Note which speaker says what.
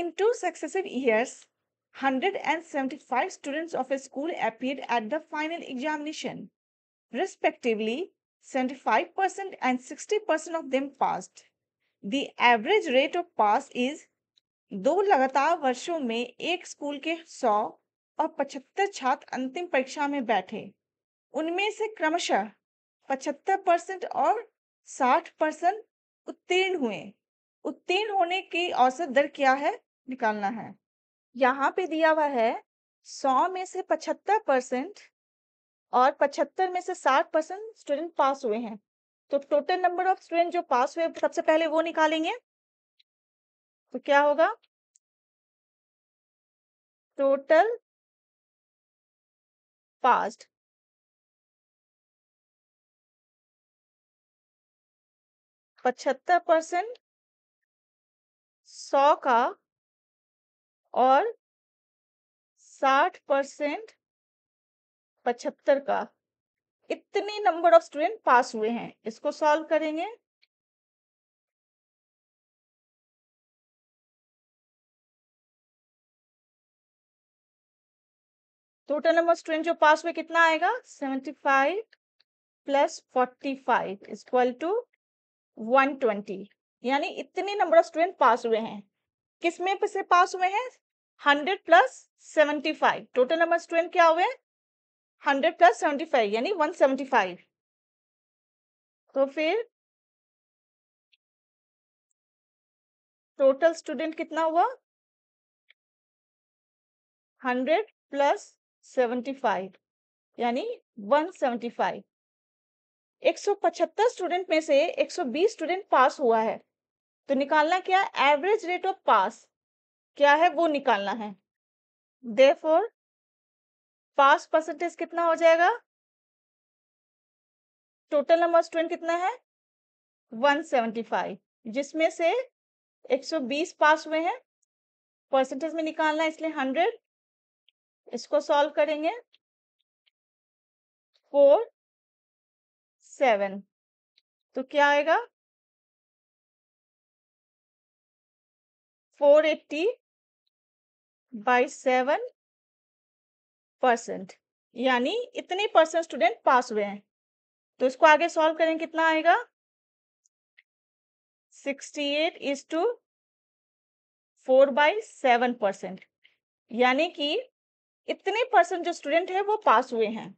Speaker 1: In two successive years, 175 students of a school appeared at the final examination. Respectively, 75% and 60% of them passed. The average rate of pass is दो लगातार वर्षों में एक school के 100 और 75 छात्र अंतिम परीक्षा में बैठे उनमें से क्रमशः 75 परसेंट और 60 परसेंट उत्तीर्ण हुए उत्तीर्ण होने की औसत दर क्या है निकालना है यहाँ पे दिया हुआ है सौ में से पचहत्तर परसेंट और पचहत्तर में से साठ परसेंट स्टूडेंट पास हुए हैं तो टोटल नंबर ऑफ स्टूडेंट जो पास हुए सबसे पहले वो निकालेंगे तो क्या होगा
Speaker 2: टोटल पास्ट पचहत्तर परसेंट सौ का
Speaker 3: और 60 परसेंट पचहत्तर का इतने नंबर ऑफ स्टूडेंट पास हुए हैं इसको सॉल्व करेंगे
Speaker 2: टोटल नंबर
Speaker 1: स्टूडेंट जो पास हुए कितना आएगा 75 प्लस 45 इज इक्वल टू 120 यानी इतने नंबर ऑफ स्टूडेंट पास हुए हैं किस में से पास हुए हैं hundred plus seventy five total number student क्या हुए हंड्रेड प्लस सेवेंटी फाइव यानी वन सेवेंटी फाइव तो
Speaker 2: फिर टोटल स्टूडेंट कितना हुआ हंड्रेड प्लस सेवेंटी
Speaker 1: फाइव यानी वन सेवेंटी फाइव एक सौ पचहत्तर स्टूडेंट में से एक सौ बीस स्टूडेंट पास हुआ है तो निकालना क्या है एवरेज रेट ऑफ पास क्या है वो निकालना है दे फोर पास
Speaker 3: परसेंटेज कितना हो जाएगा टोटल नंबर स्टूडेंट कितना है 175 जिसमें से 120 पास हुए हैं परसेंटेज में निकालना है इसलिए 100 इसको सॉल्व करेंगे
Speaker 2: फोर सेवन तो क्या आएगा 480 बाई सेवन परसेंट
Speaker 3: यानी इतने परसेंट स्टूडेंट पास हुए हैं तो इसको आगे सॉल्व करें कितना आएगा 68 eight is two four by seven percent यानी कि इतने परसेंट जो स्टूडेंट है
Speaker 2: वो पास हुए हैं